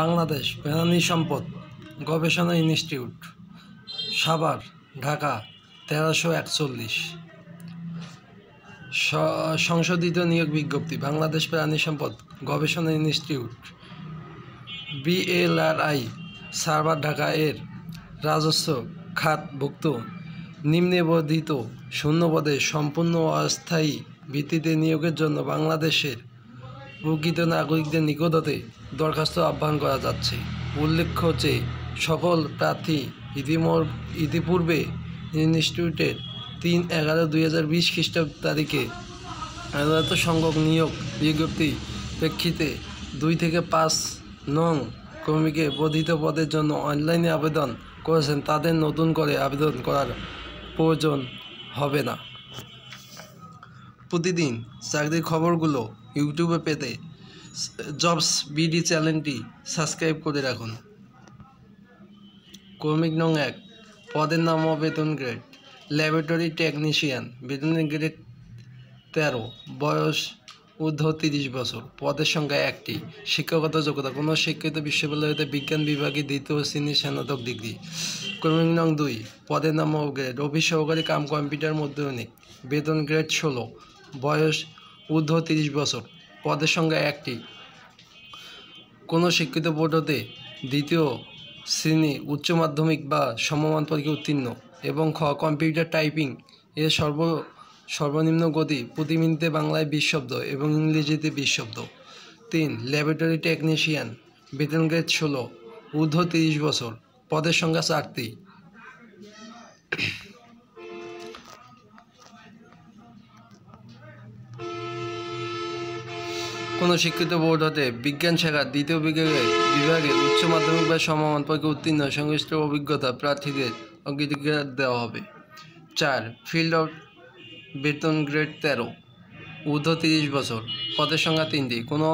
বাংলাদেশ প্রাণী সম্পদ গবেষণা ইনস্টিটিউট সাভার ঢাকা তেরোশো একচল্লিশ সংশোধিত নিয়োগ বিজ্ঞপ্তি বাংলাদেশ প্রাণী সম্পদ গবেষণা ইনস্টিটিউট বিএলআরআই সার্ভার ঢাকা এর রাজস্ব খাতভুক্ত নিম্নবর্ধিত শূন্যপদে সম্পূর্ণ অস্থায়ী ভিত্তিতে নিয়োগের জন্য বাংলাদেশের প্রকৃত নাগরিকদের নিকটতে দরখাস্ত আহ্বান করা যাচ্ছে উল্লেখ্য যে সকল প্রার্থী ইতিমর ইতিপূর্বে ইনস্টিটিউটের তিন এগারো দুই হাজার বিশ খ্রিস্টাব্দ তারিখে আদালত সংখ্যক নিয়োগ বিজ্ঞপ্তি প্রেক্ষিতে দুই থেকে পাঁচ নং কর্মীকে বর্ধিত পদের জন্য অনলাইনে আবেদন করেছেন তাদের নতুন করে আবেদন করার প্রয়োজন হবে না প্রতিদিন চাকরির খবরগুলো ইউটিউবে পেতে জবস বিডি চ্যানেলটি সাবস্ক্রাইব করে রাখুন কর্মিক নং এক পদের নাম বেতন গ্রেড ল্যাবরেটরি টেকনিশিয়ান বেতনের গ্রেড তেরো বয়স ঊর্ধ্ব তিরিশ বছর পদের সংখ্যা একটি শিক্ষাগত যোগ্যতা কোনো শিক্ষিত বিশ্ববিদ্যালয়তে বিজ্ঞান বিভাগে দ্বিতীয় শ্রেণীর স্নাতক ডিগ্রি ক্রমিক নং দুই পদের নাম গ্রেড অফিস সহকারী কাম কম্পিউটার অনেক বেতন গ্রেড ষোলো বয়স ঊর্ধ্ব তিরিশ বছর পদের সংখ্যা একটি কোনো শিক্ষিত বোর্ড হতে দ্বিতীয় শ্রেণী উচ্চ মাধ্যমিক বা সমমান পরীক্ষা উত্তীর্ণ এবং খ কম্পিউটার টাইপিং এর সর্ব সর্বনিম্ন গতি প্রতি মিনিটে বাংলায় বিশ শব্দ এবং ইংরেজিতে বিশ শব্দ তিন ল্যাবরেটরি টেকনিশিয়ান বেতন গ্রেড ষোলো ঊর্ধ্ব তিরিশ বছর পদের সংখ্যা চারটি কোনো শিক্ষিত বোর্ড হতে বিজ্ঞান শাখার দ্বিতীয় বিভাগে বিভাগে উচ্চ মাধ্যমিক বা সমমান পক্ষে উত্তীর্ণ সংশ্লিষ্ট অভিজ্ঞতা প্রার্থীদের অগ্রাধিকার দেওয়া হবে চার ফিল্ড অফ বেতন গ্রেড তেরো ঊর্ধ্ব তিরিশ বছর পদের সংখ্যা তিনটি কোনো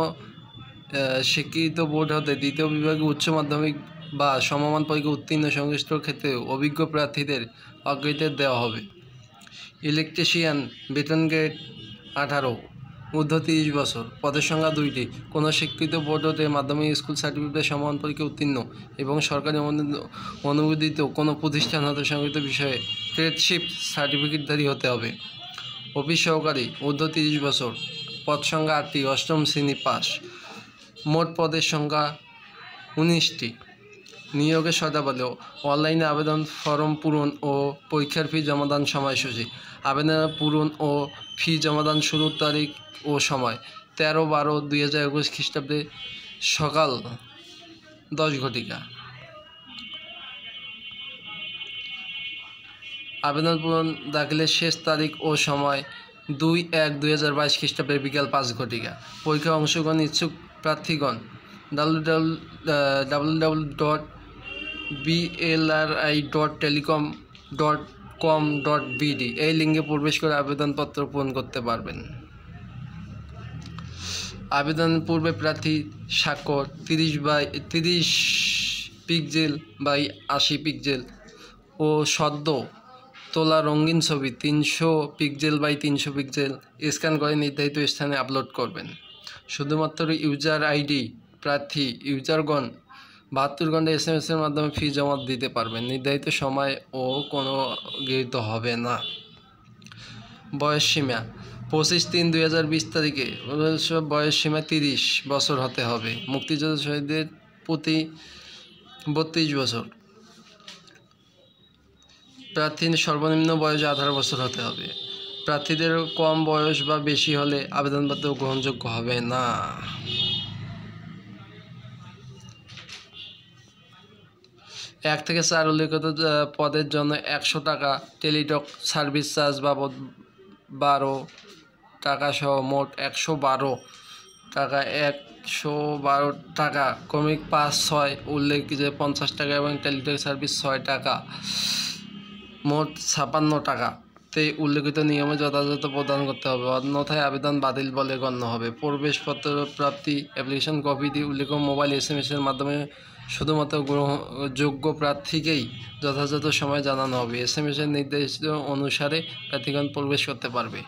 শিক্ষিত বোর্ড হতে দ্বিতীয় বিভাগে উচ্চ মাধ্যমিক বা সমমান পক্ষে উত্তীর্ণ সংশ্লিষ্ট ক্ষেত্রে অভিজ্ঞ প্রার্থীদের অগ্রাধিকার দেওয়া হবে ইলেকট্রিশিয়ান বেতন গ্রেড আঠারো ঊর্ধ্ব তিরিশ বছর পদের সংখ্যা দুইটি কোনো স্বীকৃত বোর্ড হতে মাধ্যমিক স্কুল সার্টিফিকেটের সমান পরীক্ষা উত্তীর্ণ এবং সরকারি অনুমোদিত কোনো প্রতিষ্ঠান হতে সংগৃহীত বিষয়ে ট্রেডশিপ সার্টিফিকেটধারী হতে হবে অফিস সহকারী ঊর্ধ্ব তিরিশ বছর পদ সংখ্যা আটটি অষ্টম শ্রেণী পাস মোট পদের সংখ্যা উনিশটি নিয়োগের শর্তাবলী অনলাইনে আবেদন ফর্ম পূরণ ও পরীক্ষার ফি জমাদান সময়সূচি আবেদন পূরণ ও ফি জমাদান শুরুর তারিখ ও সময় তেরো বারো দুই হাজার একুশ খ্রিস্টাব্দে সকাল দশ ঘটিকা আবেদন পূরণ দাখিলের শেষ তারিখ ও সময় দুই এক দুই হাজার বাইশ খ্রিস্টাব্দে বিকাল পাঁচ ঘটিকা পরীক্ষায় অংশগ্রহণ ইচ্ছুক প্রার্থীগণ W W W dot BLRI dot telecom dot com dot BD এই লিঙ্কে প্রবেশ করে আবেদনপত্র পূরণ করতে পারবেন আবেদন পূর্বে প্রার্থী স্বাক্ষর তিরিশ বাই তিরিশ পিকজেল বাই আশি পিকজেল ও সদ্য তোলা রঙিন ছবি তিনশো পিকজেল বাই তিনশো পিকজেল স্ক্যান করে নির্ধারিত স্থানে আপলোড করবেন শুধুমাত্র ইউজার আইডি প্রার্থী ইউজারগণ বাহাত্তর ঘন্টা এস এম এর মাধ্যমে ফি জমা দিতে পারবেন নির্ধারিত সময় ও কোনো গৃহীত হবে না বয়স সীমা পঁচিশ তিন দুই হাজার বিশ তারিখে বয়স সীমা তিরিশ বছর হতে হবে মুক্তিযুদ্ধ শহীদদের প্রতি বত্রিশ বছর প্রার্থীর সর্বনিম্ন বয়স আঠারো বছর হতে হবে প্রার্থীদের কম বয়স বা বেশি হলে আবেদনপত্র গ্রহণযোগ্য হবে না এক থেকে চার উল্লিখিত পদের জন্য একশো টাকা টেলিটক সার্ভিস চার্জ বাবদ বারো টাকা সহ মোট একশো বারো টাকা একশো বারো টাকা কমিক পাঁচ ছয় উল্লেখ যে পঞ্চাশ টাকা এবং টেলিটক সার্ভিস ছয় টাকা মোট ছাপান্ন টাকা তে উল্লেখিত নিয়মে যথাযথ প্রদান করতে হবে অন্যথায় আবেদন বাতিল বলে গণ্য হবে প্রবেশপত্র প্রাপ্তি অ্যাপ্লিকেশন কপি দিয়ে উল্লেখ মোবাইল এস এম এসের মাধ্যমে শুধুমাত্র যোগ্য প্রার্থীকেই যথাযথ সময় জানানো হবে এস এম এসের নির্দেশিত অনুসারে প্রার্থীগণ প্রবেশ করতে পারবে